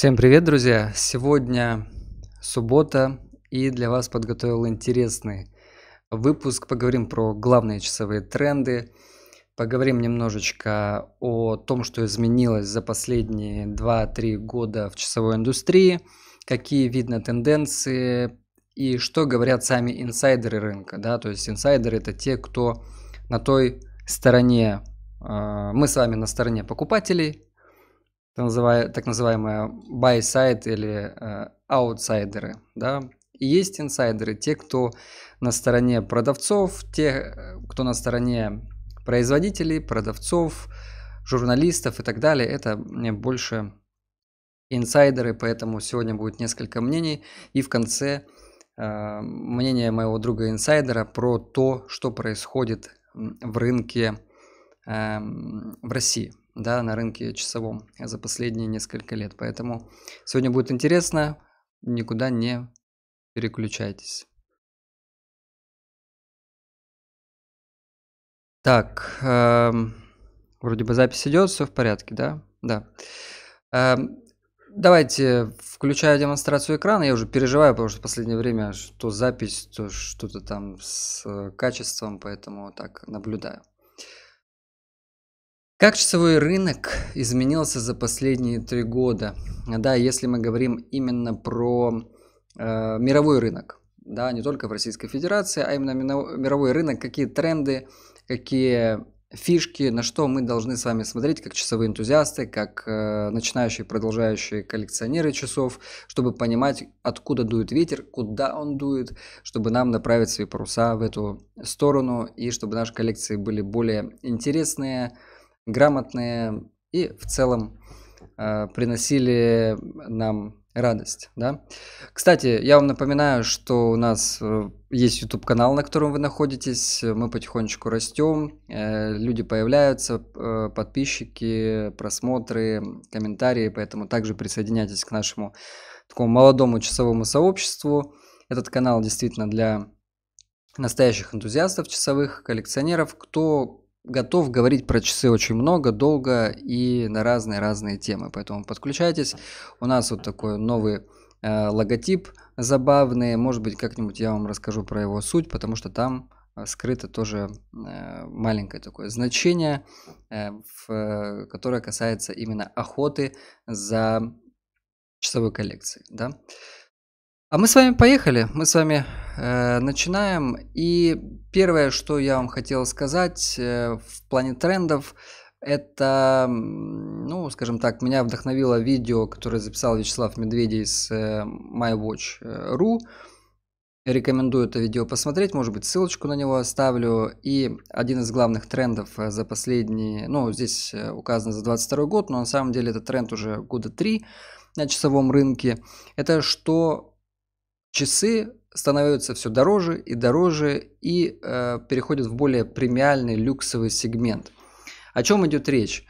Всем привет, друзья! Сегодня суббота, и для вас подготовил интересный выпуск. Поговорим про главные часовые тренды, поговорим немножечко о том, что изменилось за последние 2-3 года в часовой индустрии, какие видно тенденции и что говорят сами инсайдеры рынка. Да? То есть инсайдеры – это те, кто на той стороне, а, мы с вами на стороне покупателей, так называемые buy-side или аутсайдеры, э, да, и есть инсайдеры, те, кто на стороне продавцов, те, кто на стороне производителей, продавцов, журналистов и так далее. Это мне больше инсайдеры, поэтому сегодня будет несколько мнений. И в конце э, мнение моего друга-инсайдера про то, что происходит в рынке э, в России да, на рынке часовом за последние несколько лет. Поэтому сегодня будет интересно, никуда не переключайтесь. Так, э, вроде бы запись идет, все в порядке, да? Да. Э, давайте включаю демонстрацию экрана. Я уже переживаю, потому что в последнее время то запись, то что-то там с э, качеством, поэтому так наблюдаю. Как часовой рынок изменился за последние три года? Да, если мы говорим именно про э, мировой рынок, да, не только в Российской Федерации, а именно мировой рынок, какие тренды, какие фишки, на что мы должны с вами смотреть, как часовые энтузиасты, как э, начинающие, продолжающие коллекционеры часов, чтобы понимать, откуда дует ветер, куда он дует, чтобы нам направить свои паруса в эту сторону и чтобы наши коллекции были более интересные, грамотные и в целом э, приносили нам радость. Да? Кстати, я вам напоминаю, что у нас э, есть YouTube канал, на котором вы находитесь. Мы потихонечку растем, э, люди появляются, э, подписчики, просмотры, комментарии, поэтому также присоединяйтесь к нашему такому молодому часовому сообществу. Этот канал действительно для настоящих энтузиастов часовых, коллекционеров, кто готов говорить про часы очень много, долго и на разные-разные темы. Поэтому подключайтесь. У нас вот такой новый э, логотип забавный. Может быть, как-нибудь я вам расскажу про его суть, потому что там э, скрыто тоже э, маленькое такое значение, э, в, которое касается именно охоты за часовой коллекцией. Да? А мы с вами поехали, мы с вами э, начинаем. И первое, что я вам хотел сказать э, в плане трендов, это, ну, скажем так, меня вдохновило видео, которое записал Вячеслав Медведей с э, MyWatch.ru. Э, Рекомендую это видео посмотреть, может быть, ссылочку на него оставлю. И один из главных трендов э, за последние, ну, здесь э, указано за 22 год, но на самом деле это тренд уже года 3 на часовом рынке, это что часы становятся все дороже и дороже и э, переходят в более премиальный люксовый сегмент. О чем идет речь?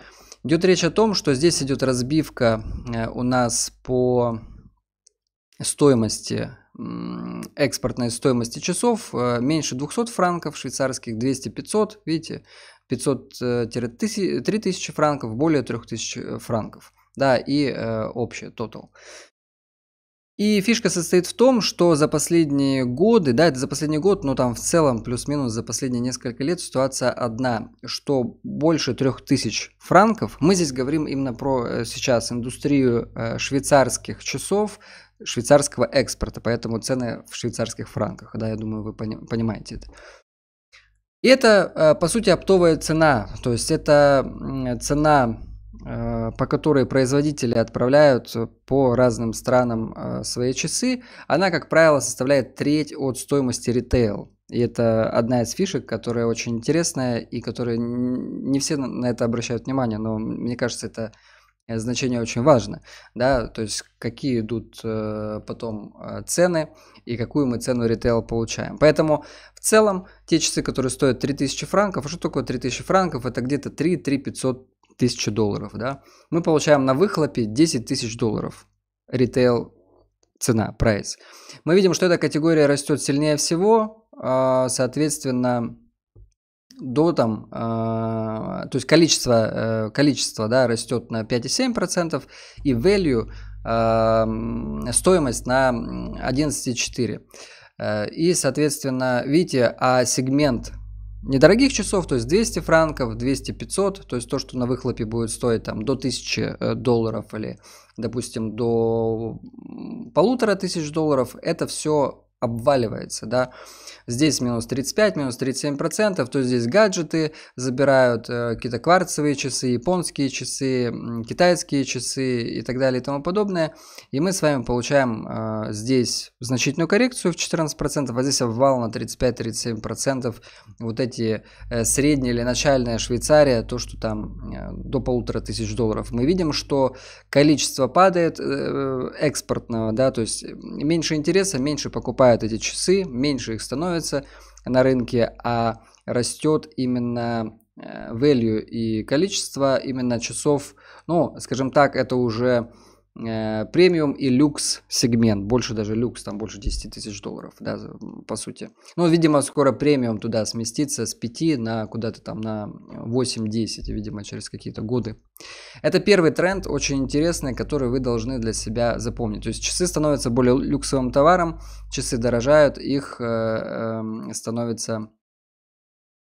Идет речь о том, что здесь идет разбивка э, у нас по стоимости экспортной стоимости часов э, меньше 200 франков, швейцарских 200-500, видите, 500-3000 э, франков, более 3000 э, франков, да, и э, общее тотал. И фишка состоит в том, что за последние годы, да, это за последний год, но там в целом плюс-минус за последние несколько лет ситуация одна, что больше трех тысяч франков, мы здесь говорим именно про э, сейчас индустрию э, швейцарских часов, швейцарского экспорта, поэтому цены в швейцарских франках, да, я думаю, вы понимаете это. И это, э, по сути, оптовая цена, то есть это цена Э, по которой производители отправляют по разным странам э, свои часы, она, как правило, составляет треть от стоимости ритейл. И это одна из фишек, которая очень интересная и которая не все на это обращают внимание, но мне кажется, это значение очень важно, да, то есть какие идут э, потом цены и какую мы цену ритейл получаем. Поэтому в целом те часы, которые стоят 3000 франков, а что такое 3000 франков? Это где-то 3-3 500 1000 долларов, да, мы получаем на выхлопе 10 тысяч долларов ритейл цена, прайс. Мы видим, что эта категория растет сильнее всего, а, соответственно, до там, а, то есть количество, э, количество да, растет на 5,7% и value, а, стоимость на 11,4%. Э, и, соответственно, видите, а сегмент недорогих часов, то есть 200 франков, 200-500, то есть то, что на выхлопе будет стоить там до 1000 э, долларов или, допустим, до полутора тысяч долларов, это все обваливается, да. Здесь минус 35, минус 37 процентов, то здесь гаджеты забирают, э, какие-то кварцевые часы, японские часы, китайские часы и так далее и тому подобное. И мы с вами получаем э, здесь значительную коррекцию в 14 процентов, а здесь обвал на 35-37 процентов. Вот эти э, средние или начальная Швейцария, то, что там до полутора тысяч долларов. Мы видим, что количество падает экспортного, да, то есть меньше интереса, меньше покупают покупают эти часы, меньше их становится на рынке, а растет именно э, value и количество именно часов, ну, скажем так, это уже Э, премиум и люкс сегмент, больше даже люкс, там больше 10 тысяч долларов, да, по сути. Ну, видимо, скоро премиум туда сместится с 5 на куда-то там на 8-10, видимо, через какие-то годы. Это первый тренд, очень интересный, который вы должны для себя запомнить. То есть часы становятся более люксовым товаром, часы дорожают, их э, э, становится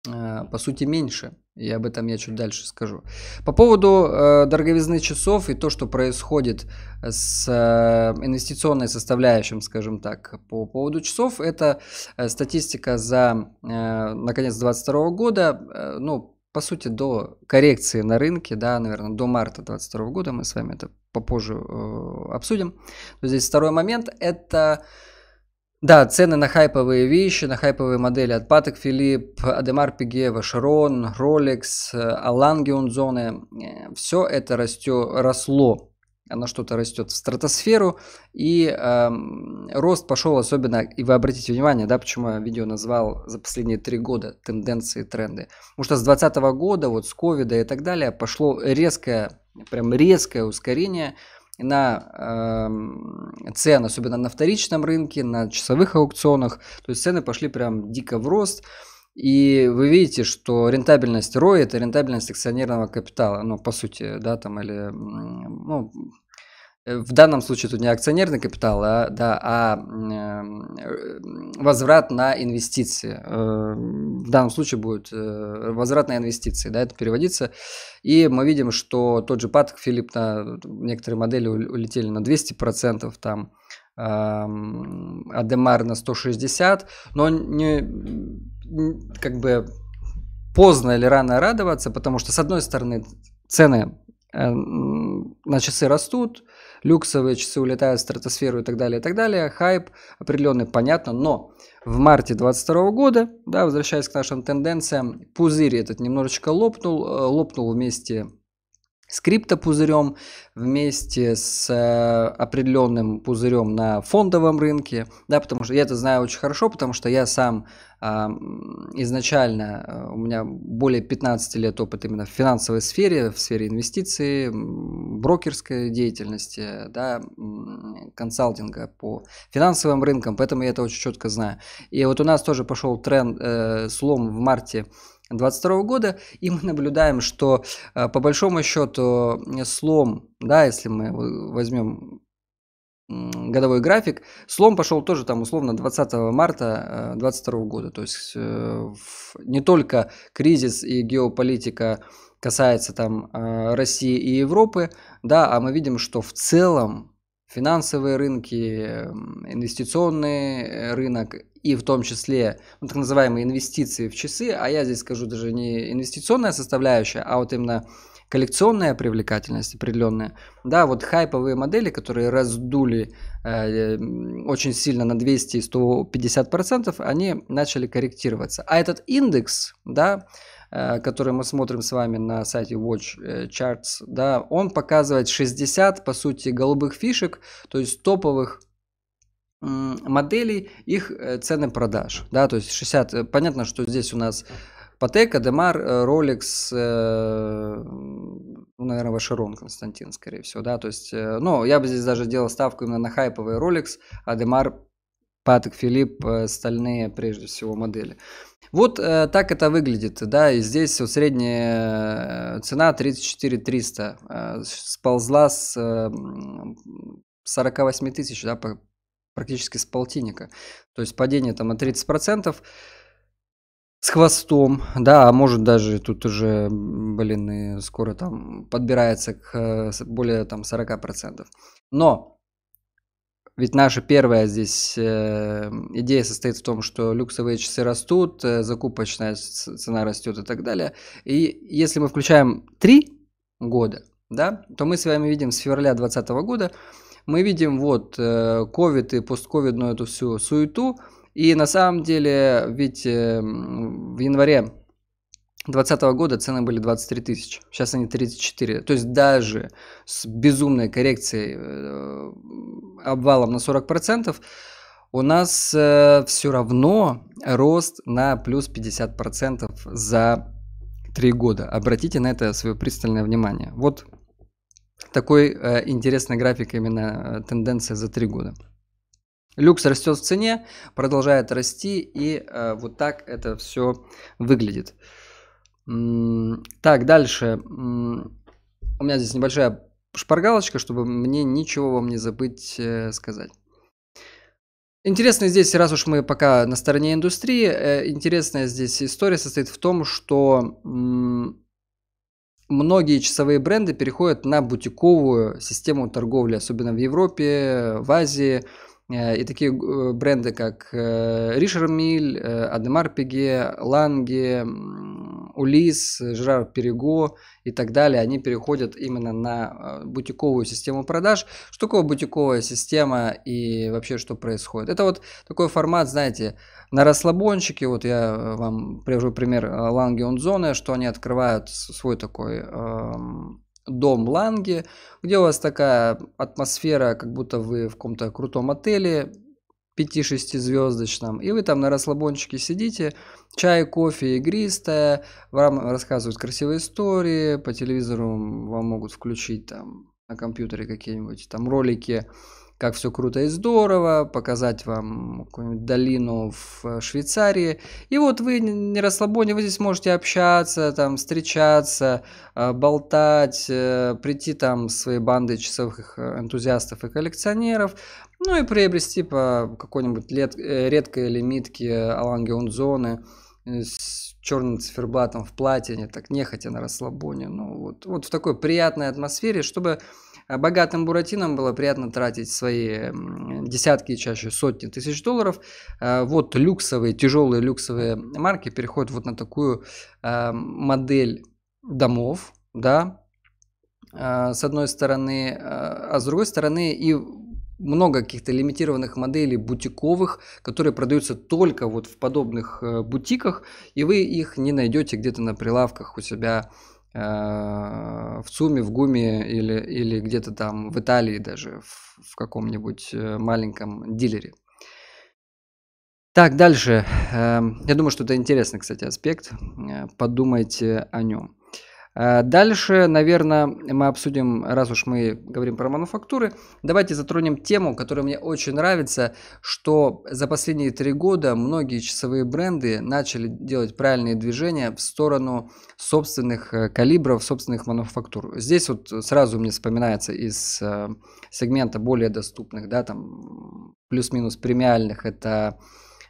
Э, по сути, меньше. И об этом я чуть дальше скажу. По поводу э, дороговизны часов и то, что происходит с э, инвестиционной составляющим скажем так, по поводу часов, это э, статистика за, э, наконец, 2022 года. Э, ну, по сути, до коррекции на рынке, да, наверное, до марта 2022 года, мы с вами это попозже э, обсудим. Но здесь второй момент – это… Да, цены на хайповые вещи, на хайповые модели от Патек Филипп, Адемар Пигева, Шарон, Rolex, Аланги Унзоны. Все это растё, росло, оно что-то растет в стратосферу, и э, рост пошел особенно, и вы обратите внимание, да, почему я видео назвал за последние три года тенденции, тренды. Потому что с 2020 года, вот с ковида и так далее, пошло резкое, прям резкое ускорение – на э, цен, особенно на вторичном рынке, на часовых аукционах. То есть цены пошли прям дико в рост. И вы видите, что рентабельность ROI – это рентабельность акционерного капитала, ну, по сути, да, там, или, ну, Э, в данном случае тут не акционерный капитал, а, да, а э, возврат на инвестиции. Э, в данном случае будет э, возврат на инвестиции, да, это переводится. И мы видим, что тот же Патк, Филипп, на некоторые модели улетели на 200%, там, Адемар на 160, но не, как бы поздно или рано радоваться, потому что, с одной стороны, цены э, на часы растут, люксовые часы улетают в стратосферу и так далее, и так далее. Хайп определенный, понятно, но в марте 2022 года, да, возвращаясь к нашим тенденциям, пузырь этот немножечко лопнул, э, лопнул вместе с криптопузырем вместе с э, определенным пузырем на фондовом рынке, да, потому что я это знаю очень хорошо, потому что я сам а, э, изначально, у меня более 15 лет опыт именно в финансовой сфере, в сфере инвестиций, брокерской деятельности, да, консалтинга по финансовым рынкам, поэтому я это очень четко знаю. И вот у нас тоже пошел тренд, э, слом в марте 2022 года, и мы наблюдаем, что э, по большому счету слом, да, если мы возьмем годовой график, слом пошел тоже там условно 20 марта 2022 э, года. То есть э, не только кризис и геополитика касается там России и Европы, да, а мы видим, что в целом финансовые рынки, инвестиционный рынок и в том числе ну, так называемые инвестиции в часы, а я здесь скажу даже не инвестиционная составляющая, а вот именно коллекционная привлекательность определенная. Да, вот хайповые модели, которые раздули э, очень сильно на 200 150 процентов, они начали корректироваться. А этот индекс, да, э, который мы смотрим с вами на сайте Watch э, Charts, да, он показывает 60, по сути, голубых фишек, то есть топовых моделей, их э, цены продаж. Да, то есть 60, э, понятно, что здесь у нас Патека, Демар, э, Rolex, ну, наверное, Вашерон Константин, скорее всего, да, то есть, ну, я бы здесь даже делал ставку именно на хайповый Rolex, а Демар, Патек, Филипп, стальные прежде всего, модели. Вот э, так это выглядит, да, и здесь вот средняя цена 34 300, э, сползла с э, 48 тысяч, да, по, практически с полтинника. То есть падение там на 30% с хвостом, да, а может даже тут уже, блин, и скоро там подбирается к э, более там 40%. Но ведь наша первая здесь э, идея состоит в том, что люксовые часы растут, э, закупочная цена растет и так далее. И если мы включаем 3 года, да, то мы с вами видим с февраля 2020 года мы видим вот э, ковид и постковидную эту всю суету, и на самом деле ведь э, в январе 2020 года цены были 23 тысячи, сейчас они 34. То есть даже с безумной коррекцией, э, обвалом на 40%, у нас все равно рост на плюс 50% за три года. Обратите на это свое пристальное внимание. Вот такой э, интересный график именно э, тенденция за три года. Люкс растет в цене, продолжает расти, и э, вот так это все выглядит. М так, дальше. М у меня здесь небольшая шпаргалочка, чтобы мне ничего вам не забыть э, сказать. Интересно здесь, раз уж мы пока на стороне индустрии, э, интересная здесь история состоит в том, что многие часовые бренды переходят на бутиковую систему торговли, особенно в Европе, в Азии. Э, и такие э, бренды, как Ришер Миль, Адемар Пиге, Ланге, Улис, Жерар Перего и так далее, они переходят именно на э, бутиковую систему продаж. Что такое бутиковая система и вообще что происходит? Это вот такой формат, знаете, на расслабончике, вот я вам привожу пример Ланге Онзоны, что они открывают свой такой эм, дом Ланге, где у вас такая атмосфера, как будто вы в каком-то крутом отеле, 5-6 звездочном, и вы там на расслабончике сидите, чай, кофе, игристая, вам рассказывают красивые истории, по телевизору вам могут включить там на компьютере какие-нибудь там ролики как все круто и здорово, показать вам какую-нибудь долину в э, Швейцарии. И вот вы не расслабоне, вы здесь можете общаться, там, встречаться, э, болтать, э, прийти там с своей бандой часовых энтузиастов и коллекционеров, ну и приобрести по какой-нибудь лет, редкой лимитке Алангеунзоны с черным циферблатом в платье, не так нехотя на расслабоне. Ну вот, вот в такой приятной атмосфере, чтобы а богатым буратинам было приятно тратить свои десятки, чаще сотни тысяч долларов. А вот люксовые, тяжелые люксовые марки переходят вот на такую а, модель домов, да, с одной стороны, а с другой стороны и много каких-то лимитированных моделей бутиковых, которые продаются только вот в подобных э, бутиках, и вы их не найдете где-то на прилавках у себя Э, в ЦУМе, в ГУМе или, или где-то там в Италии даже, в, в каком-нибудь э, маленьком дилере. Так, дальше. Эм, я думаю, что это интересный, кстати, аспект. Э, подумайте о нем. Э, дальше, наверное, мы обсудим, раз уж мы говорим про мануфактуры, давайте затронем тему, которая мне очень нравится, что за последние три года многие часовые бренды начали делать правильные движения в сторону собственных э, калибров, собственных мануфактур. Здесь вот сразу мне вспоминается из э, сегмента более доступных, да, там плюс-минус премиальных, это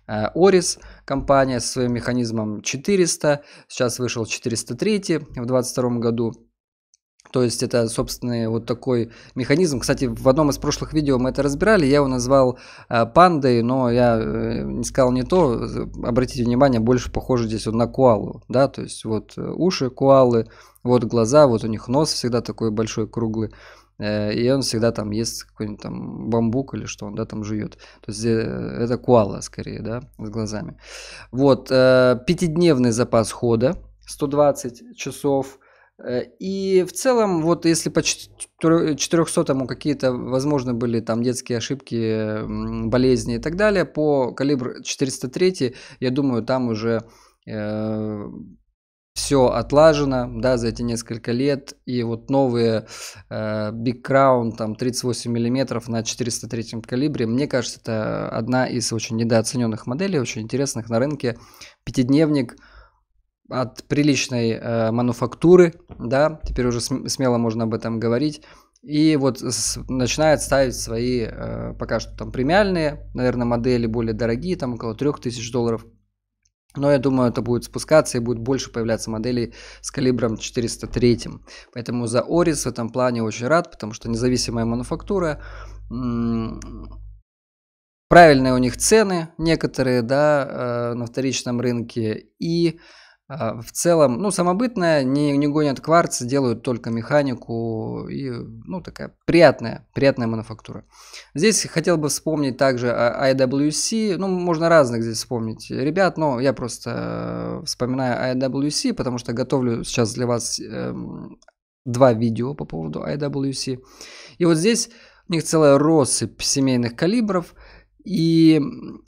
Э, Орис, компания со своим механизмом 400, сейчас вышел 403 в 2022 году. То есть это, собственно, вот такой механизм. Кстати, в одном из прошлых видео мы это разбирали. Я его назвал э, пандой, но я э, не сказал не то. Обратите внимание, больше похоже здесь вот на куалу Да? То есть вот уши куалы вот глаза, вот у них нос всегда такой большой, круглый. Э, и он всегда там ест какой-нибудь там бамбук или что он, да, там жует. То есть э, это куала скорее, да, с глазами. Вот, э, пятидневный запас хода, 120 часов. И в целом, вот если по 400-му какие-то, возможно, были там детские ошибки, болезни и так далее, по калибр 403, я думаю, там уже все отлажено, да, за эти несколько лет, и вот новые э, Big Crown, там, 38 миллиметров на 403 калибре, мне кажется, это одна из очень недооцененных моделей, очень интересных на рынке, пятидневник, от приличной э, мануфактуры, да, теперь уже смело можно об этом говорить, и вот с, начинает ставить свои э, пока что там премиальные, наверное, модели более дорогие, там около 3000 долларов, но я думаю, это будет спускаться и будет больше появляться моделей с калибром 403. Поэтому за Орис в этом плане очень рад, потому что независимая мануфактура, правильные у них цены некоторые, да, э, на вторичном рынке и а, в целом, ну, самобытная, не, не гонят кварц, делают только механику и, ну, такая приятная, приятная мануфактура. Здесь хотел бы вспомнить также IWC, ну, можно разных здесь вспомнить ребят, но я просто э, вспоминаю IWC, потому что готовлю сейчас для вас эм, два видео по поводу IWC. И вот здесь у них целая россыпь семейных калибров – и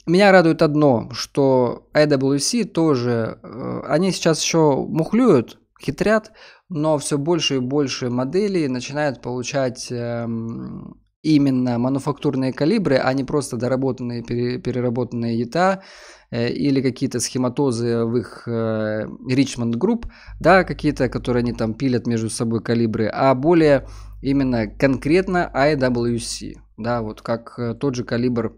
меня радует одно, что IWC тоже, э, они сейчас еще мухлюют, хитрят, но все больше и больше моделей начинают получать эм, именно мануфактурные калибры, а не просто доработанные, переработанные ята э, или какие-то схематозы в их э, Richmond Group, да, какие-то, которые они там пилят между собой калибры, а более именно конкретно IWC, да, вот как тот же калибр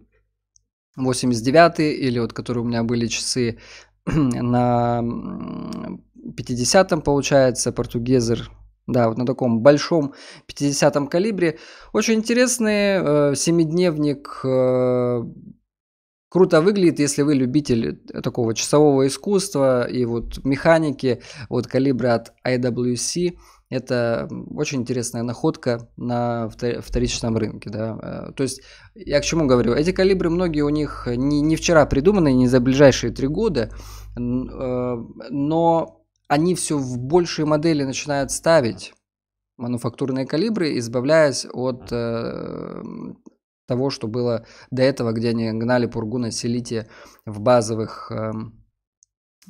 89 или вот которые у меня были часы на 50-м, получается, португезер, да, вот на таком большом 50-м калибре. Очень интересный э, семидневник, э, круто выглядит, если вы любитель такого часового искусства и вот механики, вот калибра от IWC – это очень интересная находка на вторичном рынке. Да? Э, то есть, я к чему говорю? Эти калибры многие у них не, не вчера придуманы, не за ближайшие три года, э, но они все в большие модели начинают ставить мануфактурные калибры, избавляясь от э, того, что было до этого, где они гнали пургу на селите в базовых эм,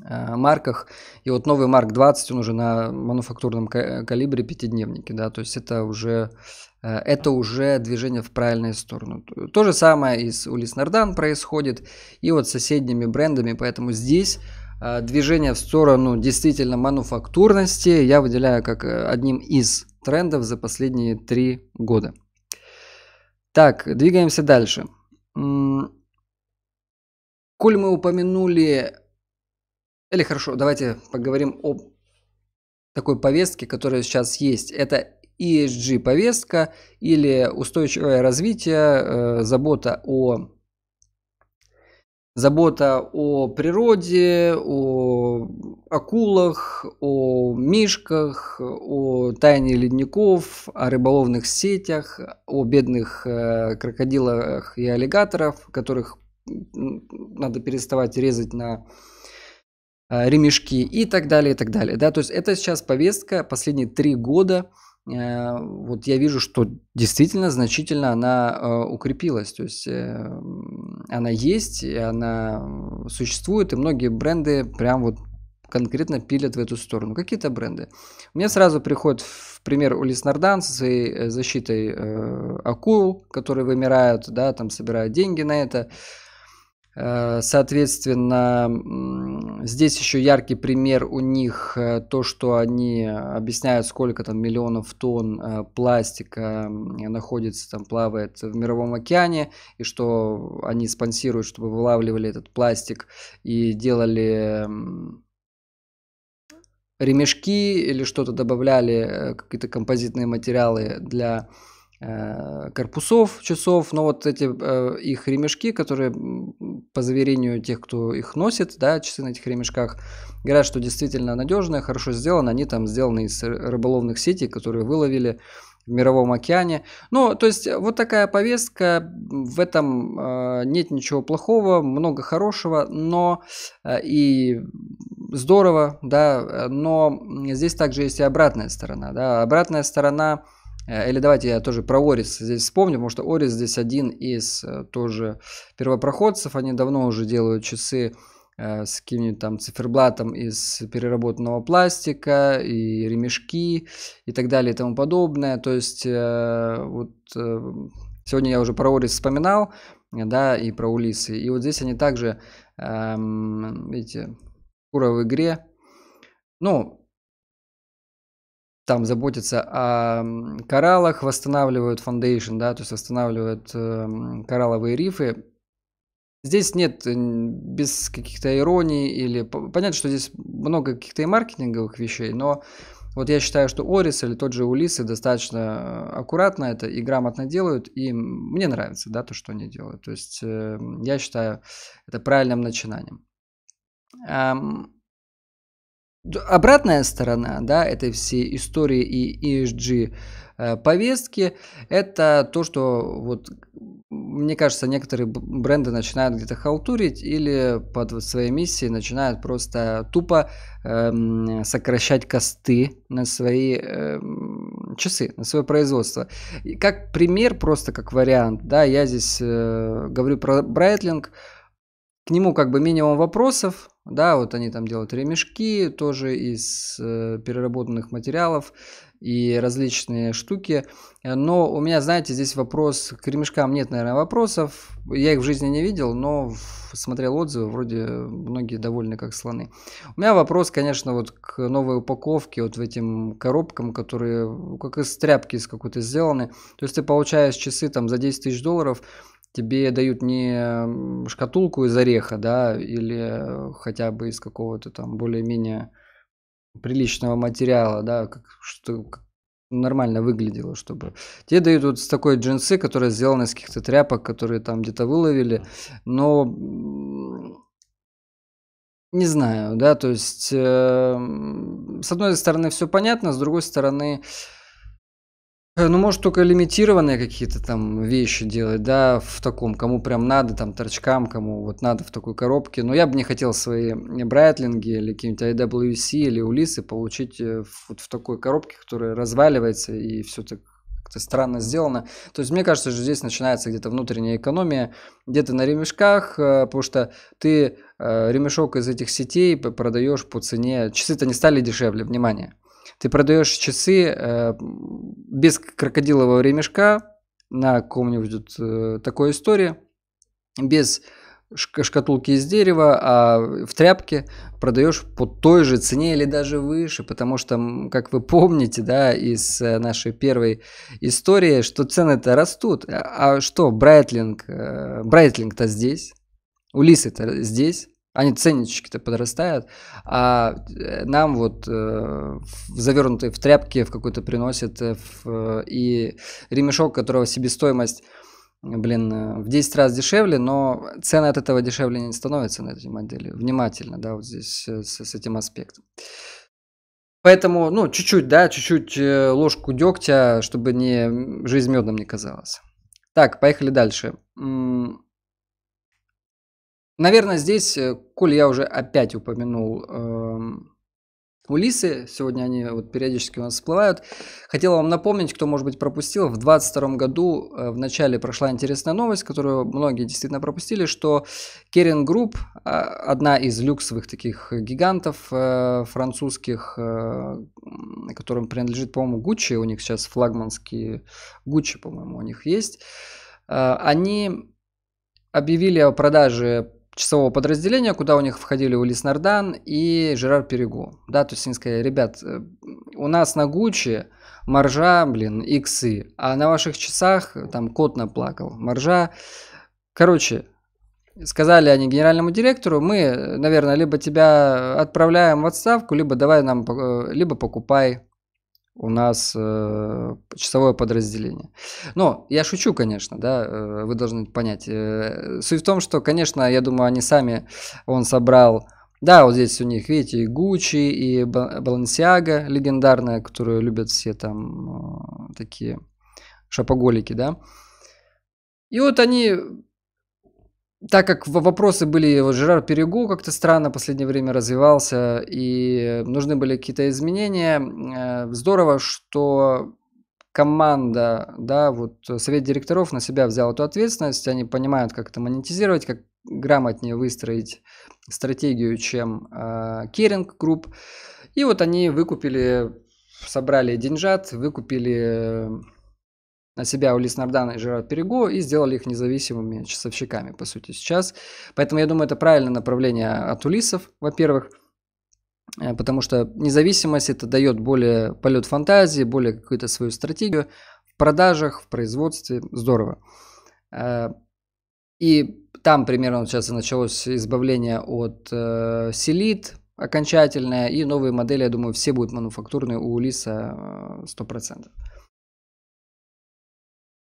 Э, марках. И вот новый Марк 20, он уже на мануфактурном калибре пятидневники да, то есть это уже э, это уже движение в правильную сторону. То же самое и с Улис Нардан происходит, и вот с соседними брендами, поэтому здесь э, движение в сторону действительно мануфактурности я выделяю как одним из трендов за последние три года. Так, двигаемся дальше. Коль мы упомянули или хорошо, давайте поговорим о такой повестке, которая сейчас есть. Это ESG повестка или устойчивое развитие, э, забота о забота о природе, о акулах, о мишках, о тайне ледников, о рыболовных сетях, о бедных э, крокодилах и аллигаторов, которых надо переставать резать на Э, ремешки и так далее, и так далее. Да, то есть это сейчас повестка последние три года. Э, вот я вижу, что действительно значительно она э, укрепилась. То есть она есть, и она существует, и многие бренды прям вот конкретно пилят в эту сторону. Какие-то бренды. Мне сразу приходит в пример у Нардан со своей защитой акул, которые вымирают, да, там собирают деньги на это. Э, соответственно, здесь еще яркий пример у них э, то, что они объясняют, сколько там миллионов тонн э, пластика находится там, плавает в Мировом океане, и что они спонсируют, чтобы вылавливали этот пластик и делали ремешки или что-то добавляли, какие-то композитные материалы для Э, корпусов, часов, но вот эти э, их ремешки, которые, по заверению тех, кто их носит, да, часы на этих ремешках, говорят, что действительно надежные, хорошо сделаны, они там сделаны из рыболовных сетей, которые выловили в Мировом океане. Ну, то есть э, вот такая повестка, в этом э, нет ничего плохого, много хорошего, но э, и здорово, да, но здесь также есть и обратная сторона, да, обратная сторона – Э, или давайте я тоже про Орис здесь вспомню, потому что Орис здесь один из э, тоже первопроходцев. Они давно уже делают часы э, с каким-нибудь там циферблатом из переработанного пластика и ремешки и так далее и тому подобное. То есть вот сегодня я уже про Орис вспоминал, да, и про Улисы. И вот здесь они также, видите, эм, фигура в игре. Ну, там заботятся о кораллах, восстанавливают фондейшн, да, то есть восстанавливают э, коралловые рифы. Здесь нет э, без каких-то ироний или... Понятно, что здесь много каких-то и маркетинговых вещей, но вот я считаю, что Орис или тот же Улисы достаточно э, аккуратно это и грамотно делают, и мне нравится, да, то, что они делают. То есть э, я считаю это правильным начинанием. Эм, Обратная сторона да, этой всей истории и ESG э, повестки – это то, что вот мне кажется, некоторые бренды начинают где-то халтурить или под своей миссией начинают просто тупо эм, сокращать косты на свои эм, часы, на свое производство. И как пример, просто как вариант, да, я здесь э, говорю про Брайтлинг, к нему как бы минимум вопросов, да, вот они там делают ремешки тоже из э, переработанных материалов и различные штуки. Но у меня, знаете, здесь вопрос, к ремешкам нет, наверное, вопросов. Я их в жизни не видел, но смотрел отзывы, вроде многие довольны как слоны. У меня вопрос, конечно, вот к новой упаковке, вот в этим коробкам, которые как из тряпки из какой-то сделаны. То есть ты получаешь часы там за 10 тысяч долларов, тебе дают не шкатулку из ореха, да, или э, хотя бы из какого-то там более-менее приличного материала, да, как, что нормально выглядело, чтобы... Тебе дают вот такой джинсы, которые сделаны из каких-то тряпок, которые там где-то выловили, но не знаю, да, то есть э, с одной стороны все понятно, с другой стороны э, Э, ну, может, только лимитированные какие-то там вещи делать, да, в таком, кому прям надо, там, торчкам, кому вот надо в такой коробке. Но я бы не хотел свои брайтлинги или какие-нибудь IWC или улисы получить э, вот в такой коробке, которая разваливается и все так как-то странно сделано. То есть, мне кажется, что здесь начинается где-то внутренняя экономия, где-то на ремешках, э, потому что ты ремешок из этих сетей продаешь по цене. Часы-то не стали дешевле, внимание. Ты продаешь часы э, без крокодилового ремешка на ком нибудь вот, э, такой истории, без шкатулки из дерева, а в тряпке продаешь по той же цене или даже выше, потому что, как вы помните, да, из э, нашей первой истории, что цены-то растут. А, а что, Брайтлинг, э, Брайтлинг-то здесь, Улисы-то здесь, они ценнички-то подрастают, а э, нам вот э, завернутые в тряпки в какой-то приносят э, в, э, и ремешок, которого себестоимость блин, в 10 раз дешевле, но цена от этого дешевле не становится на этой модели. Внимательно, да, вот здесь с, с этим аспектом. Поэтому, ну, чуть-чуть, да, чуть-чуть ложку дегтя, чтобы не жизнь медом не казалась. Так, поехали дальше. Наверное, здесь, э, коль я уже опять упомянул эм, Улисы, сегодня они вот периодически у нас всплывают, Хотела вам напомнить, кто, может быть, пропустил, в 2022 году э, в начале прошла интересная новость, которую многие действительно пропустили, что Керен Групп, а, одна из люксовых таких гигантов э, французских, которым принадлежит, по-моему, Гуччи, у них сейчас флагманские Гуччи, по-моему, у них есть, они объявили о продаже часового подразделения, куда у них входили Улис Нардан и Жерар Перегу. Да, то есть они сказали, ребят, э, у нас на Гуччи маржа, блин, иксы, а на ваших часах э, там кот наплакал, маржа. Короче, сказали они генеральному директору, мы, э, наверное, либо тебя отправляем в отставку, либо давай нам, либо покупай у нас э, часовое подразделение. Но я шучу, конечно, да, э, вы должны понять. Э, суть в том, что, конечно, я думаю, они сами, он собрал, да, вот здесь у них, видите, и Гуччи, и Балансиага легендарная, которую любят все там э, такие шапоголики, да. И вот они так как вопросы были, вот Жерар Перегу как-то странно в последнее время развивался, и нужны были какие-то изменения. Э, здорово, что команда, да, вот совет директоров на себя взял эту ответственность, они понимают, как это монетизировать, как грамотнее выстроить стратегию, чем э, Керинг Групп. И вот они выкупили, собрали деньжат, выкупили э, на себя Улис Нардан и Жерар Перего и сделали их независимыми часовщиками, по сути, сейчас. Поэтому я думаю, это правильное направление от Улисов, во-первых, э, потому что независимость это дает более полет фантазии, более какую-то свою стратегию в продажах, в производстве. Здорово. Э, и там примерно сейчас и началось избавление от э, селит окончательное, и новые модели, я думаю, все будут мануфактурные у Улиса 100%. Э,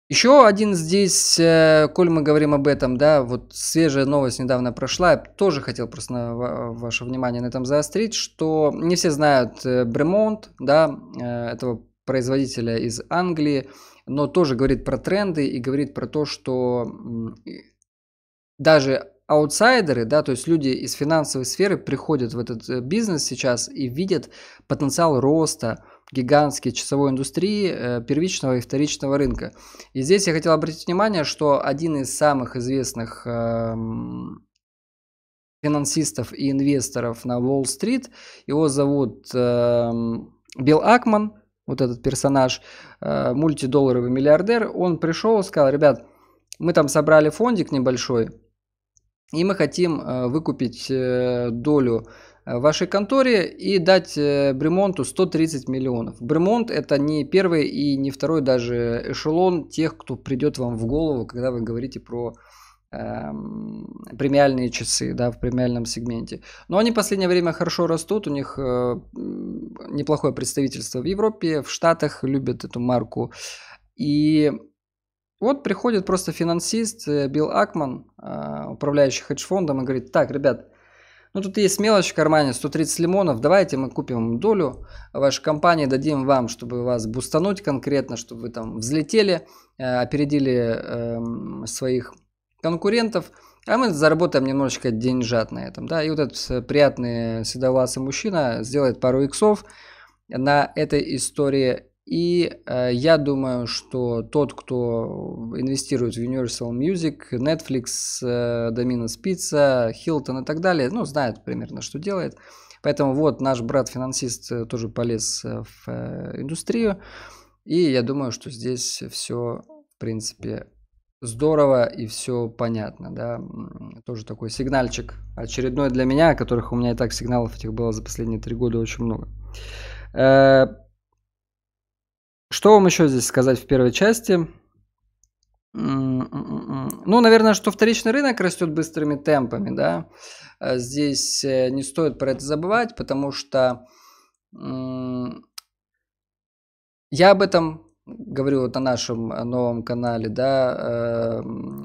еще один здесь, э, коль мы говорим об этом, да, вот свежая новость недавно прошла, я тоже хотел просто на ваше внимание на этом заострить, что не все знают э, Бремонт, да, э, этого производителя из Англии, но тоже говорит про тренды и говорит про то, что даже аутсайдеры, да, то есть люди из финансовой сферы приходят в этот э, бизнес сейчас и видят потенциал роста, гигантский часовой индустрии э, первичного и вторичного рынка. И здесь я хотел обратить внимание, что один из самых известных эм, финансистов и инвесторов на Уолл-стрит, его зовут эм, Билл Акман, вот этот персонаж, э, мультидолларовый миллиардер, он пришел и сказал, ребят, мы там собрали фондик небольшой, и мы хотим э, выкупить долю в вашей конторе и дать э, Бремонту 130 миллионов. Бремонт это не первый и не второй даже эшелон тех, кто придет вам в голову, когда вы говорите про эм, премиальные часы, да, в премиальном сегменте. Но они в последнее время хорошо растут, у них э, неплохое представительство в Европе, в Штатах любят эту марку. И вот приходит просто финансист э, Билл Акман, управляющий хедж-фондом, и говорит, так, ребят, ну, тут есть мелочь в кармане, 130 лимонов. Давайте мы купим долю вашей компании, дадим вам, чтобы вас бустануть конкретно, чтобы вы там взлетели, э, опередили эм, своих конкурентов, а мы заработаем немножечко деньжат на этом. Да? И вот этот э, приятный седовласый мужчина сделает пару иксов на этой истории и э, я думаю, что тот, кто инвестирует в Universal Music, Netflix, э, Домина Спица, Хилтон и так далее, ну, знает примерно, что делает. Поэтому вот наш брат-финансист э, тоже полез э, в э, индустрию. И я думаю, что здесь все, в принципе, здорово и все понятно, да. Тоже такой сигнальчик очередной для меня, которых у меня и так сигналов этих было за последние три года очень много. Э, что вам еще здесь сказать в первой части? Ну, наверное, что вторичный рынок растет быстрыми темпами, да. Э, здесь э, не стоит про это забывать, потому что я об этом говорю вот о нашем новом канале, да,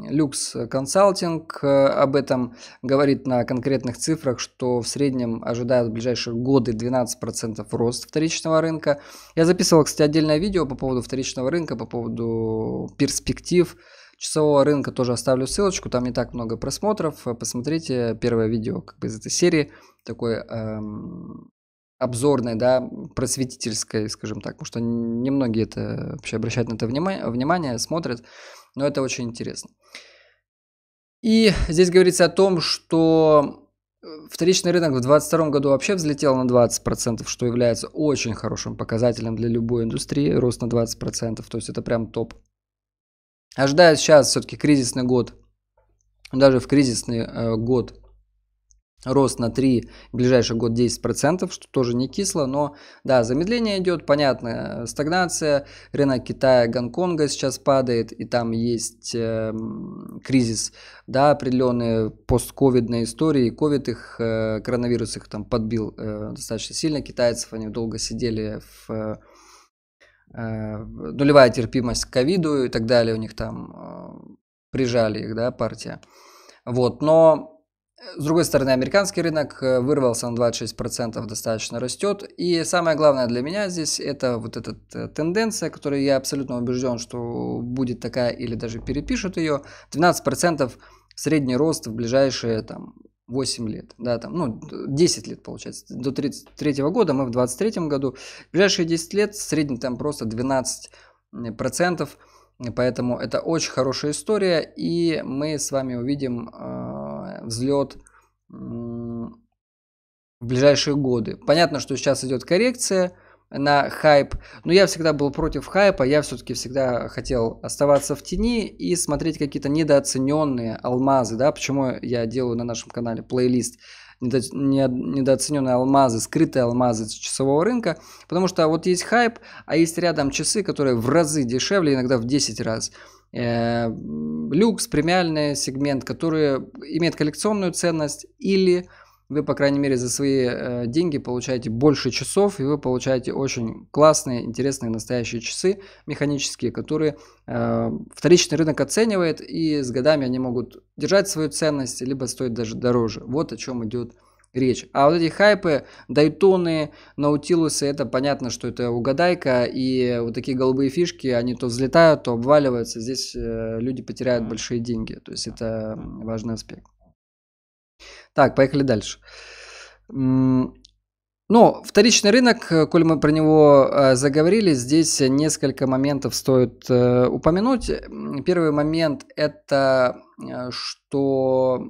Люкс э, Консалтинг э, об этом говорит на конкретных цифрах, что в среднем ожидают в ближайшие годы 12% рост вторичного рынка. Я записывал, кстати, отдельное видео по поводу вторичного рынка, по поводу перспектив часового рынка, тоже оставлю ссылочку, там не так много просмотров, посмотрите первое видео как бы из этой серии, такой эм, обзорной, да, просветительской, скажем так, потому что немногие это вообще обращают на это внимание, внимание, смотрят, но это очень интересно. И здесь говорится о том, что э, вторичный рынок в 2022 году вообще взлетел на 20%, что является очень хорошим показателем для любой индустрии, рост на 20%, то есть это прям топ. Ожидаю а сейчас все-таки кризисный год, даже в кризисный э, год Рост на 3, ближайший год 10%, что тоже не кисло, но да, замедление идет, понятно, стагнация, рынок Китая, Гонконга сейчас падает, и там есть э, кризис, да, определенные постковидные истории, ковид их, э, коронавирус их там подбил э, достаточно сильно, китайцев они долго сидели в... Э, э нулевая терпимость к ковиду и так далее, у них там э, прижали их, да, партия. Вот, но с другой стороны, американский рынок э, вырвался на 26%, достаточно растет. И самое главное для меня здесь это вот эта э, тенденция, которая я абсолютно убежден, что будет такая или даже перепишут ее. 12% средний рост в ближайшие там, 8 лет, да, там, ну, 10 лет получается, до 33 года, мы в 23 году, в ближайшие 10 лет в среднем там просто 12 процентов – Поэтому это очень хорошая история, и мы с вами увидим э, взлет э, в ближайшие годы. Понятно, что сейчас идет коррекция на хайп, но я всегда был против хайпа, я все-таки всегда хотел оставаться в тени и смотреть какие-то недооцененные алмазы, да, почему я делаю на нашем канале плейлист недооцененные алмазы, скрытые алмазы часового рынка, потому что вот есть хайп, а есть рядом часы, которые в разы дешевле, иногда в 10 раз э, люкс, премиальный сегмент, который имеет коллекционную ценность или вы, по крайней мере, за свои э, деньги получаете больше часов, и вы получаете очень классные, интересные, настоящие часы механические, которые э, вторичный рынок оценивает, и с годами они могут держать свою ценность, либо стоить даже дороже. Вот о чем идет речь. А вот эти хайпы, дайтоны, наутилусы, это понятно, что это угадайка, и вот такие голубые фишки, они то взлетают, то обваливаются, здесь э, люди потеряют большие деньги, то есть это важный аспект. Так, поехали дальше. Ну, вторичный рынок, э, коль мы про него э, заговорили, здесь несколько моментов стоит э, упомянуть. Первый момент – это что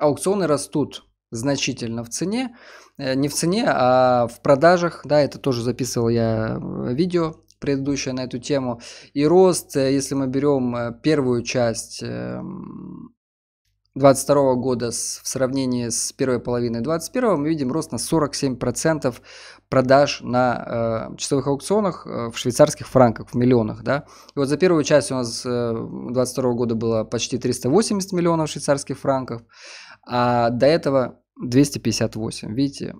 аукционы растут значительно в цене. Не в цене, а в продажах. Да, это тоже записывал я видео предыдущее на эту тему. И рост, если мы берем первую часть эм, 2022 года в сравнении с первой половиной 2021 мы видим рост на 47% продаж на э, часовых аукционах э, в швейцарских франках, в миллионах. Да? И вот за первую часть у нас э, 2022 года было почти 380 миллионов швейцарских франков, а до этого 258, видите,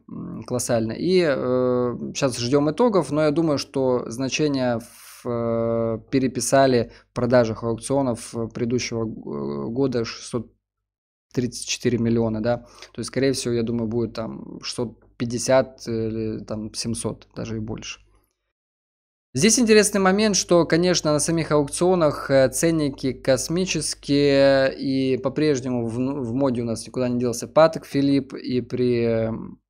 колоссально. И э, сейчас ждем итогов, но я думаю, что значение в, э, переписали в продажах аукционов э, предыдущего года 600 34 миллиона, да, то есть, скорее всего, я думаю, будет там 650 э, или там 700, даже и больше. Здесь интересный момент, что, конечно, на самих аукционах э, ценники космические, и по-прежнему в, в моде у нас никуда не делся Паток Филипп, и при эм,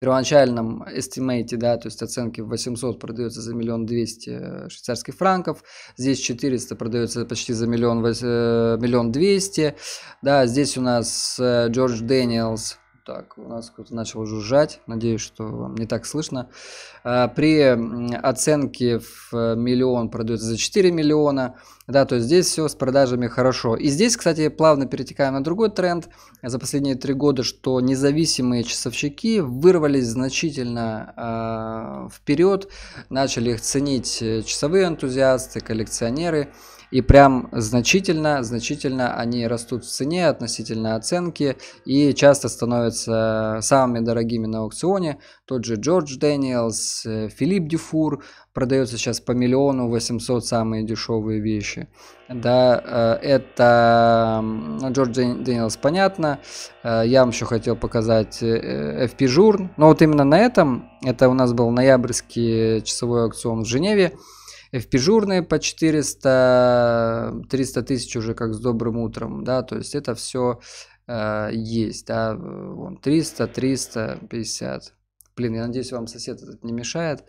первоначальном estimate, да, то есть оценки в 800 продается за миллион двести э, швейцарских франков, здесь 400 продается почти за миллион, э, миллион двести. да, здесь у нас э, Джордж Дэниелс так, у нас кто-то начал жужжать. Надеюсь, что вам не так слышно. А, при оценке в э, миллион продается за 4 миллиона. Да, то есть здесь все с продажами хорошо. И здесь, кстати, плавно перетекаем на другой тренд. За последние три года, что независимые часовщики вырвались значительно э, а, вперед. Начали их ценить э, часовые энтузиасты, коллекционеры и прям значительно, значительно они растут в цене относительно оценки и часто становятся самыми дорогими на аукционе. Тот же Джордж Дэниелс, э, Филипп Дюфур продается сейчас по миллиону 800 самые дешевые вещи. Да, э, это ну, Джордж Дэниелс, понятно. Э, я вам еще хотел показать FP Журн, Но вот именно на этом, это у нас был ноябрьский часовой аукцион в Женеве. FP-журные по 400, 300 тысяч уже как с добрым утром, да, то есть это все э, есть, да, вон 300, 350. Блин, я надеюсь, вам сосед этот не мешает.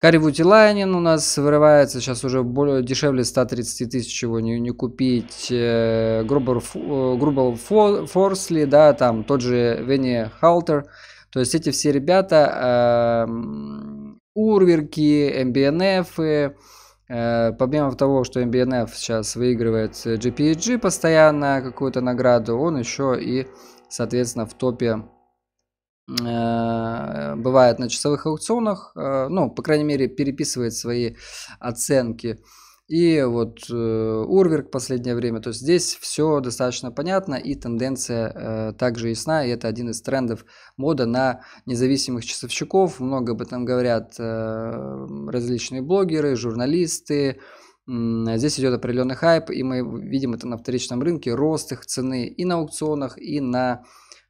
Каривути Вутилайнин у нас вырывается, сейчас уже более дешевле 130 тысяч его не, не купить. Э, Грубер, э, Грубер Форсли, да, там тот же Венни Халтер. То есть эти все ребята э, урверки, MBNF. Э, помимо того, что MBNF сейчас выигрывает GPG постоянно какую-то награду, он еще и, соответственно, в топе э, бывает на часовых аукционах, э, ну, по крайней мере, переписывает свои оценки и вот э, Урверк в последнее время. То есть здесь все достаточно понятно и тенденция э, также ясна. И это один из трендов мода на независимых часовщиков. Много об этом говорят э, различные блогеры, журналисты. А здесь идет определенный хайп, и мы видим это на вторичном рынке, рост их цены и на аукционах, и на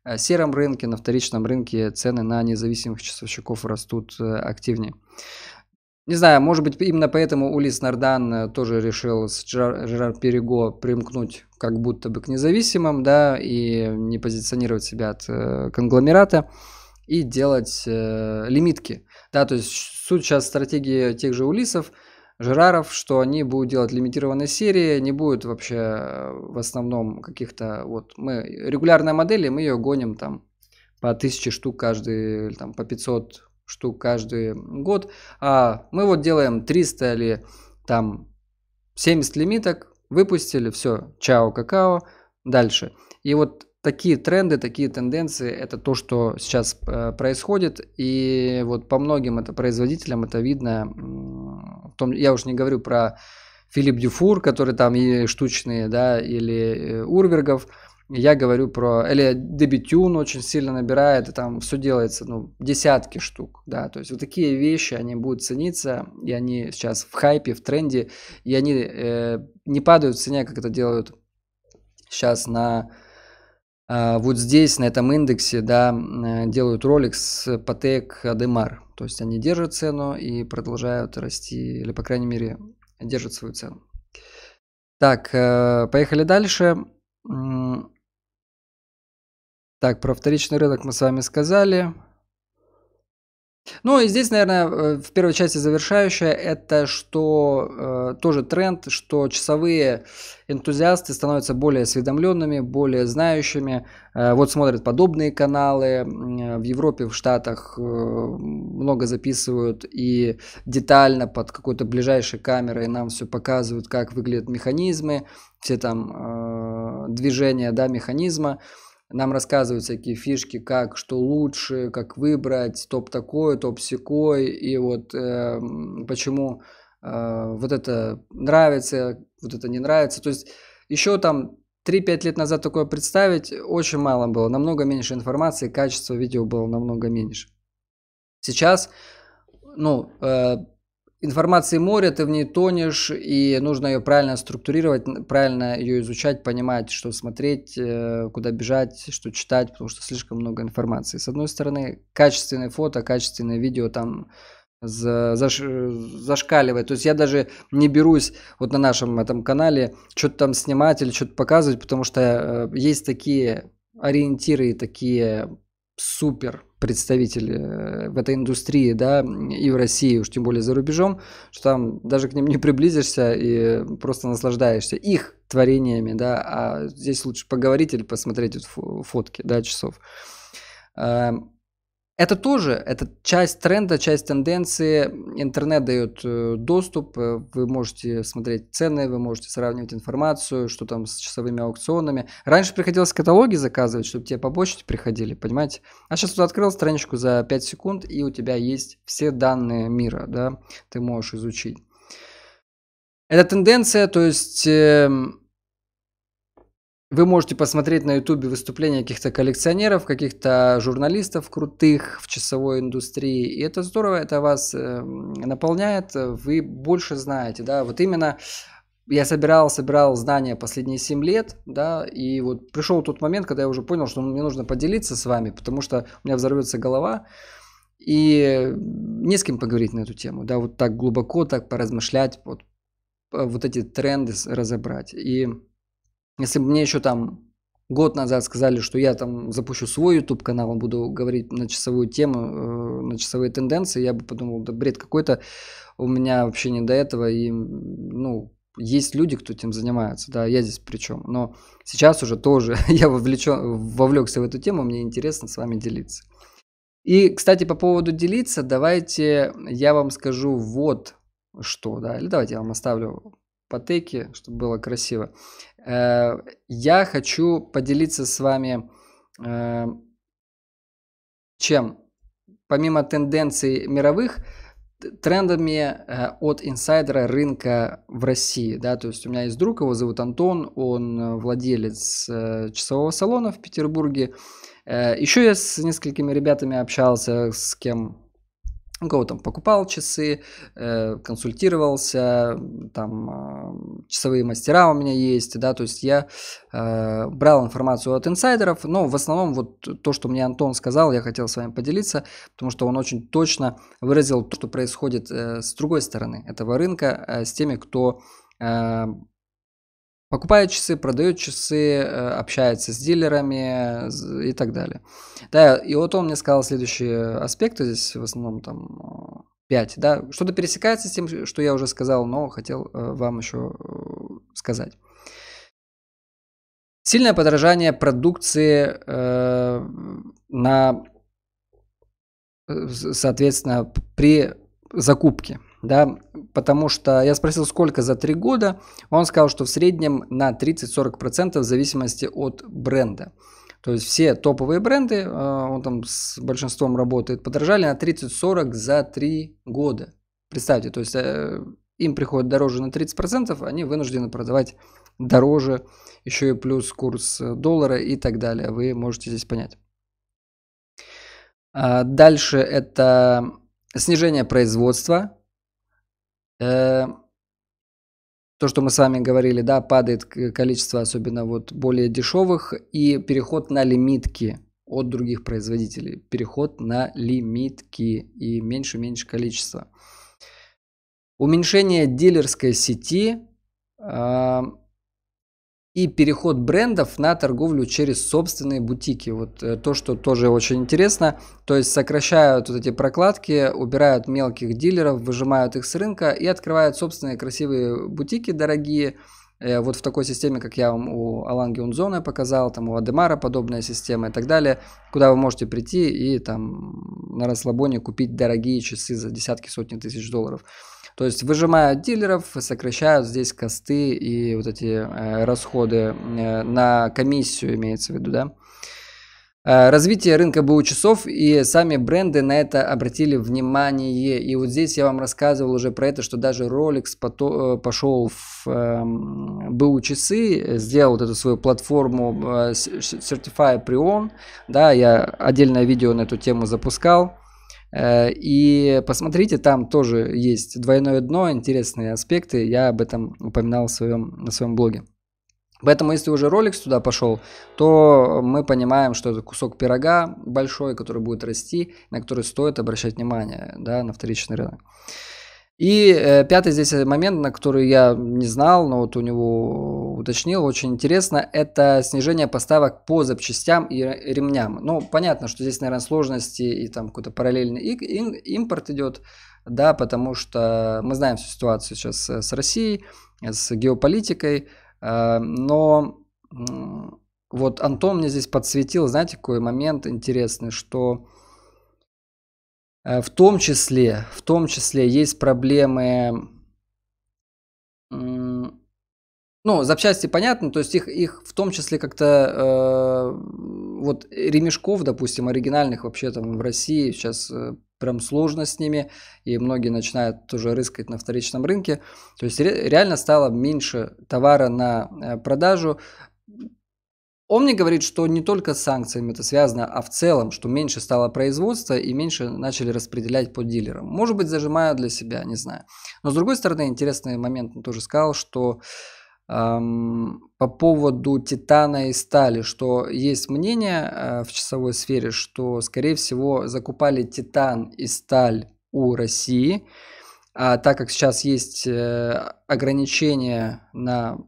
э, сером рынке, на вторичном рынке цены на независимых часовщиков растут э, активнее. Не знаю, может быть, именно поэтому Улис Нардан э, тоже решил с Жерар, Перего примкнуть как будто бы к независимым, да, и не позиционировать себя от э, конгломерата и делать э, лимитки. Да, то есть суть сейчас стратегии тех же Улисов, Жераров, что они будут делать лимитированные серии, не будет вообще э, в основном каких-то вот мы регулярная модель, мы ее гоним там по 1000 штук каждый, или там по 500 штук каждый год. А мы вот делаем 300 или там 70 лимиток, выпустили, все, чао, какао, дальше. И вот такие тренды, такие тенденции, это то, что сейчас э, происходит, и вот по многим это производителям это видно, в том, я уж не говорю про Филипп Дюфур, который там и штучные, да, или э, Урвергов, я говорю про... Или дебютюн очень сильно набирает, и там все делается, ну, десятки штук, да. То есть вот такие вещи, они будут цениться, и они сейчас в хайпе, в тренде, и они э, не падают в цене, как это делают сейчас на... Э, вот здесь, на этом индексе, да, э, делают ролик с Патек Адемар. То есть они держат цену и продолжают расти, или, по крайней мере, держат свою цену. Так, э, поехали дальше. Так, про вторичный рынок мы с вами сказали. Ну и здесь, наверное, э, в первой части завершающая, это что э, тоже тренд, что часовые энтузиасты становятся более осведомленными, более знающими. Э, вот смотрят подобные каналы э, в Европе, в Штатах э, много записывают и детально под какой-то ближайшей камерой нам все показывают, как выглядят механизмы, все там э, движения да, механизма. Э, нам рассказывают всякие фишки, как, что лучше, как выбрать, топ такой, топ секой, и вот э, почему э, вот это нравится, вот это не нравится. То есть еще там 3-5 лет назад такое представить очень мало было, намного меньше информации, качество видео было намного меньше. Сейчас, ну, э, информации море, ты в ней тонешь, и нужно ее правильно структурировать, правильно ее изучать, понимать, что смотреть, э, куда бежать, что читать, потому что слишком много информации. С одной стороны, качественное фото, качественное видео там за, заш, зашкаливает. То есть я даже не берусь вот на нашем этом канале что-то там снимать или что-то показывать, потому что э, есть такие ориентиры такие супер представители э, в этой индустрии, да, и в России, уж тем более за рубежом, что там даже к ним не приблизишься и просто наслаждаешься их творениями, да, а здесь лучше поговорить или посмотреть фотки, да, часов. Эм, это тоже, это часть тренда, часть тенденции. Интернет дает э, доступ, э, вы можете смотреть цены, вы можете сравнивать информацию, что там с часовыми аукционами. Раньше приходилось каталоги заказывать, чтобы тебе по почте приходили, понимаете? А сейчас ты открыл страничку за 5 секунд, и у тебя есть все данные мира, да, ты можешь изучить. Это тенденция, то есть эм, вы можете посмотреть на ютубе выступления каких-то коллекционеров, каких-то журналистов крутых в часовой индустрии. И это здорово, это вас э, наполняет, вы больше знаете. Да? Вот именно я собирал, собирал знания последние 7 лет, да, и вот пришел тот момент, когда я уже понял, что мне нужно поделиться с вами, потому что у меня взорвется голова, и не с кем поговорить на эту тему, да, вот так глубоко, так поразмышлять, вот, э, вот эти тренды разобрать. И если бы мне еще там год назад сказали, что я там запущу свой YouTube канал, буду говорить на часовую тему, э, на часовые тенденции, я бы подумал, да бред какой-то, у меня вообще не до этого, и, ну, есть люди, кто этим занимается, да, я здесь причем, но сейчас уже тоже я вовлечен, вовлекся в эту тему, мне интересно с вами делиться. И, кстати, по поводу делиться, давайте я вам скажу вот что, да, или давайте я вам оставлю потеки, чтобы было красиво. Э, я хочу поделиться с вами э, чем? Помимо тенденций мировых, трендами э, от инсайдера рынка в России. Да? То есть у меня есть друг, его зовут Антон, он владелец часового салона в Петербурге. Еще я с несколькими ребятами общался, с кем у кого там покупал часы, э, консультировался, там э, часовые мастера у меня есть, да, то есть я э, брал информацию от инсайдеров, но в основном вот то, что мне Антон сказал, я хотел с вами поделиться, потому что он очень точно выразил то, что происходит с другой стороны этого рынка, с теми, кто Покупает часы, продает часы, э, общается с дилерами и так далее. Да, и вот он мне сказал следующие э, аспекты, здесь в основном там 5, э, да, что-то пересекается с тем, что я уже сказал, но хотел вам еще сказать. Сильное подорожание продукции э, на, соответственно, при закупке да, потому что я спросил, сколько за три года, он сказал, что в среднем на 30-40% в зависимости от бренда. То есть все топовые бренды, э, он там с большинством работает, подорожали на 30-40 за три года. Представьте, то есть э, им приходит дороже на 30%, они вынуждены продавать дороже, еще и плюс курс доллара и так далее. Вы можете здесь понять. А дальше это снижение производства, Э, то, что мы с вами говорили, да, падает количество особенно вот более дешевых и переход на лимитки от других производителей. Переход на лимитки и меньше-меньше количество. Уменьшение дилерской сети а, и переход брендов на торговлю через собственные бутики. Вот э, то, что тоже очень интересно. То есть сокращают вот эти прокладки, убирают мелких дилеров, выжимают их с рынка и открывают собственные красивые бутики дорогие. Э, вот в такой системе, как я вам у Аланги Унзона показал, там у Адемара подобная система и так далее, куда вы можете прийти и там на расслабоне купить дорогие часы за десятки, сотни тысяч долларов. То есть выжимают дилеров, сокращают здесь косты и вот эти э, расходы э, на комиссию имеется в виду, да. Э, развитие рынка БУ часов и сами бренды на это обратили внимание. И вот здесь я вам рассказывал уже про это, что даже Rolex э, пошел в эм, БУ часы, сделал вот эту свою платформу э, Certify Prion. Да, я отдельное видео на эту тему запускал. Э, и посмотрите, там тоже есть двойное дно, интересные аспекты. Я об этом упоминал в своем, на своем блоге. Поэтому, если уже ролик сюда пошел, то мы понимаем, что это кусок пирога большой, который будет расти, на который стоит обращать внимание да, на вторичный рынок. И э, пятый здесь э, момент, на который я не знал, но вот у него уточнил, очень интересно, это снижение поставок по запчастям и ремням. Ну, понятно, что здесь, наверное, сложности и там какой-то параллельный импорт идет, да, потому что мы знаем всю ситуацию сейчас э, с Россией, с геополитикой, э, но э, вот Антон мне здесь подсветил, знаете, какой момент интересный, что Э, в том числе, в том числе есть проблемы ну, запчасти понятно, то есть их, их в том числе как-то э, вот ремешков, допустим, оригинальных вообще там в России сейчас э, прям сложно с ними, и многие начинают тоже рыскать на вторичном рынке. То есть ре, реально стало меньше товара на э, продажу, он мне говорит, что не только с санкциями это связано, а в целом, что меньше стало производства и меньше начали распределять по дилерам. Может быть, зажимаю для себя, не знаю. Но с другой стороны, интересный момент он тоже сказал, что эм, по поводу титана и стали, что есть мнение э, в часовой сфере, что, скорее всего, закупали титан и сталь у России, а так как сейчас есть э, ограничения на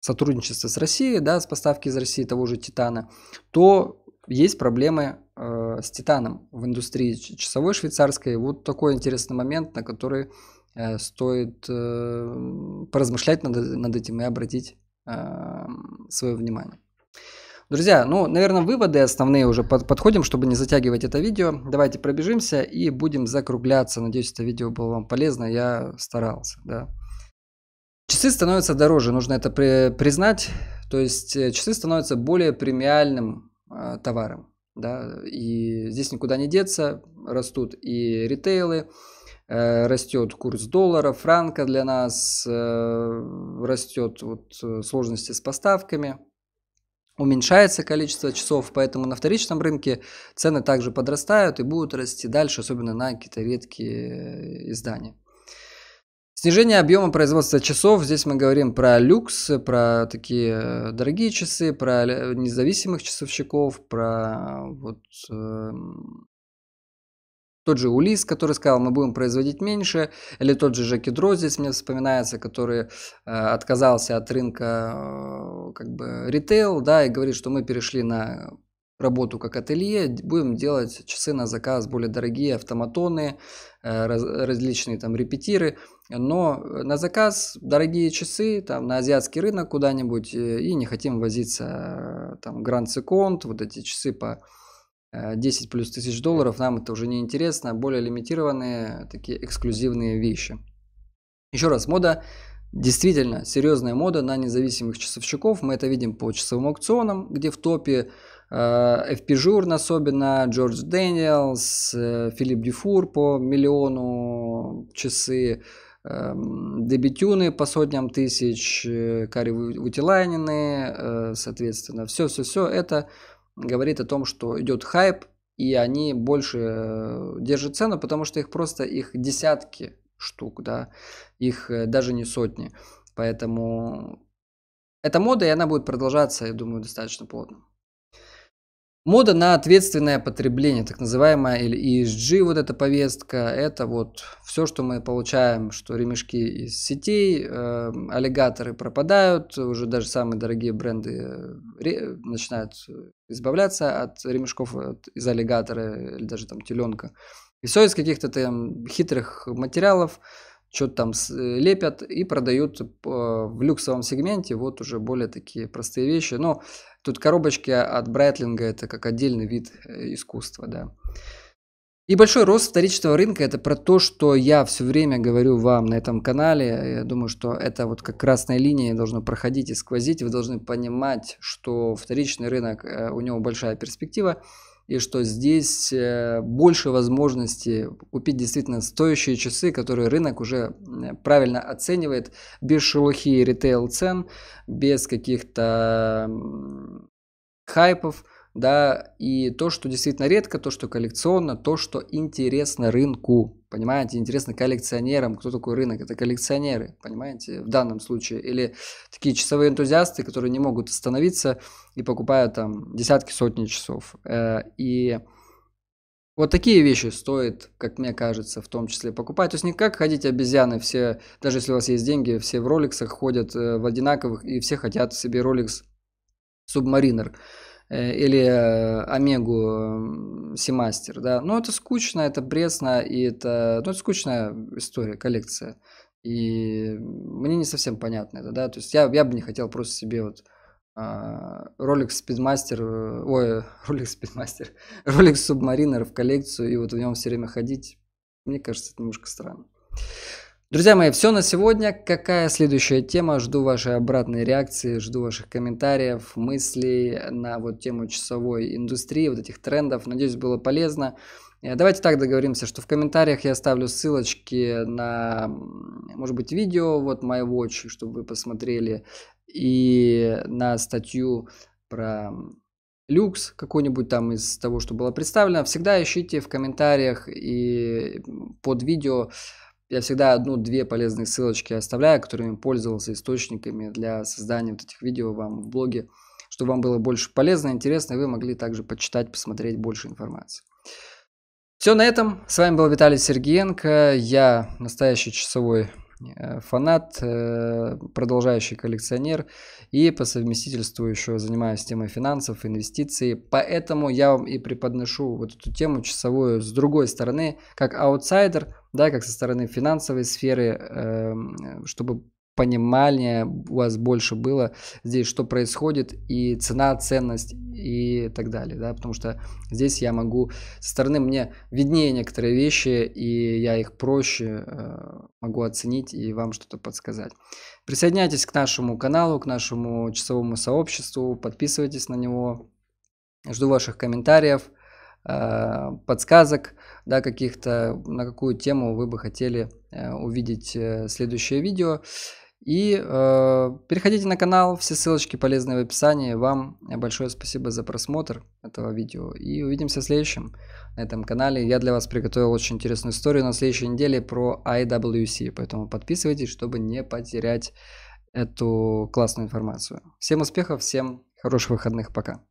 сотрудничество с Россией, да, с поставки из России того же титана, то есть проблемы э, с титаном в индустрии часовой швейцарской. Вот такой интересный момент, на который э, стоит э, поразмышлять над, над этим и обратить э, свое внимание. Друзья, ну, наверное, выводы основные уже под, подходим, чтобы не затягивать это видео. Давайте пробежимся и будем закругляться. Надеюсь, это видео было вам полезно. Я старался, да. Часы становятся дороже, нужно это при, признать. То есть э, часы становятся более премиальным э, товаром. Да? И здесь никуда не деться, растут и ритейлы, э, растет курс доллара, франка для нас, э, растет вот, э, сложности с поставками, уменьшается количество часов, поэтому на вторичном рынке цены также подрастают и будут расти дальше, особенно на какие-то редкие э, издания. Снижение объема производства часов. Здесь мы говорим про люкс, про такие э, дорогие часы, про независимых часовщиков, про вот э, тот же Улис, который сказал, мы будем производить меньше, или тот же Жаки Дро здесь мне вспоминается, который э, отказался от рынка э, как бы ритейл, да, и говорит, что мы перешли на работу как ателье, будем делать часы на заказ более дорогие, автоматоны, Э, раз, различные там репетиры, но на заказ дорогие часы, там на азиатский рынок куда-нибудь, э, и не хотим возиться э, там Гранд Секунд, вот эти часы по 10 плюс тысяч долларов, нам это уже не интересно, более лимитированные такие эксклюзивные вещи. Еще раз, мода действительно серьезная мода на независимых часовщиков. Мы это видим по часовым аукционам, где в топе Э, FP Журн особенно, Джордж Дэниелс, э, Филипп Дюфур по миллиону часы, эм, дебютюны по сотням тысяч, э, Кари Утилайнины, соответственно, все-все-все это говорит о том, что идет хайп, и они больше держат цену, потому что их просто их десятки штук, да, их даже не сотни. Поэтому эта мода, и она будет продолжаться, я думаю, достаточно плотно. Мода на ответственное потребление, так называемая или ESG, вот эта повестка, это вот все, что мы получаем, что ремешки из сетей, э, аллигаторы пропадают, уже даже самые дорогие бренды э, ре, начинают избавляться от ремешков от, из аллигатора или даже там теленка. И все из каких-то там хитрых материалов, что-то там э, лепят и продают э, в люксовом сегменте вот уже более такие простые вещи. Но тут коробочки от Брайтлинга это как отдельный вид э, искусства, да. И большой рост вторичного рынка – это про то, что я все время говорю вам на этом канале. Я думаю, что это вот как красная линия должно проходить и сквозить. Вы должны понимать, что вторичный рынок, у него большая перспектива и что здесь э, больше возможности купить действительно стоящие часы, которые рынок уже э, правильно оценивает, без шелухи и ритейл цен, без каких-то хайпов, да, и то, что действительно редко, то, что коллекционно, то, что интересно рынку, понимаете, интересно коллекционерам, кто такой рынок, это коллекционеры, понимаете, в данном случае, или такие часовые энтузиасты, которые не могут остановиться, и покупаю там десятки, сотни часов. Э, и вот такие вещи стоит, как мне кажется, в том числе покупать. То есть не как ходить обезьяны, все, даже если у вас есть деньги, все в роликсах ходят э, в одинаковых, и все хотят себе роликс субмаринер э, или Омегу Семастер, да. Но это скучно, это бредсно, и это, ну, это скучная история, коллекция. И мне не совсем понятно это, да. То есть я, я бы не хотел просто себе вот Rolex а, Speedmaster, э, ой, Rolex Speedmaster, Rolex Submariner в коллекцию и вот в нем все время ходить, мне кажется, это немножко странно. Друзья мои, все на сегодня. Какая следующая тема? Жду вашей обратной реакции, жду ваших комментариев, мыслей на вот тему часовой индустрии, вот этих трендов. Надеюсь, было полезно. Э, давайте так договоримся, что в комментариях я оставлю ссылочки на, может быть, видео вот My Watch, чтобы вы посмотрели и на статью про люкс какой-нибудь там из того, что было представлено, всегда ищите в комментариях и под видео. Я всегда одну-две полезные ссылочки оставляю, которыми пользовался источниками для создания вот этих видео вам в блоге, чтобы вам было больше полезно, интересно, и вы могли также почитать, посмотреть больше информации. Все на этом. С вами был Виталий Сергеенко. Я настоящий часовой Э, фанат, э, продолжающий коллекционер и по совместительству еще занимаюсь темой финансов, инвестиций. Поэтому я вам и преподношу вот эту тему часовую с другой стороны, как аутсайдер, да, как со стороны финансовой сферы, эм, чтобы понимание у вас больше было здесь, что происходит, и цена, ценность и так далее, да, потому что здесь я могу, со стороны мне виднее некоторые вещи, и я их проще э, могу оценить и вам что-то подсказать. Присоединяйтесь к нашему каналу, к нашему часовому сообществу, подписывайтесь на него, жду ваших комментариев, э, подсказок, да, каких-то, на какую тему вы бы хотели э, увидеть э, следующее видео. И э, переходите на канал, все ссылочки полезные в описании. Вам большое спасибо за просмотр этого видео. И увидимся в следующем на этом канале. Я для вас приготовил очень интересную историю на следующей неделе про IWC. Поэтому подписывайтесь, чтобы не потерять эту классную информацию. Всем успехов, всем хороших выходных, пока.